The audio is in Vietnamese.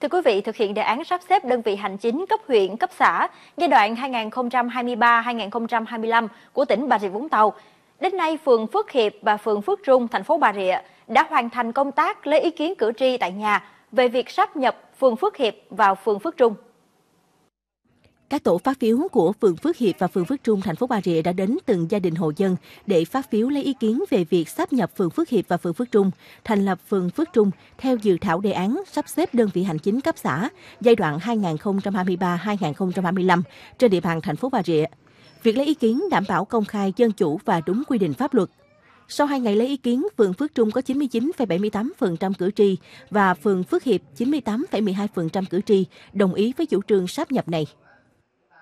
Thưa quý vị, thực hiện đề án sắp xếp đơn vị hành chính cấp huyện, cấp xã giai đoạn 2023-2025 của tỉnh Bà Rịa Vũng Tàu, đến nay phường Phước Hiệp và phường Phước Trung, thành phố Bà Rịa đã hoàn thành công tác lấy ý kiến cử tri tại nhà về việc sắp nhập phường Phước Hiệp vào phường Phước Trung. Các tổ phát phiếu của phường Phước Hiệp và phường Phước Trung, thành phố Bà Rịa đã đến từng gia đình hộ dân để phát phiếu lấy ý kiến về việc sáp nhập phường Phước Hiệp và phường Phước Trung, thành lập phường Phước Trung theo dự thảo đề án sắp xếp đơn vị hành chính cấp xã giai đoạn 2023-2025 trên địa bàn thành phố Bà Rịa. Việc lấy ý kiến đảm bảo công khai, dân chủ và đúng quy định pháp luật. Sau 2 ngày lấy ý kiến, phường Phước Trung có 99,78% cử tri và phường Phước Hiệp 98,12% cử tri đồng ý với chủ trương sáp nhập này.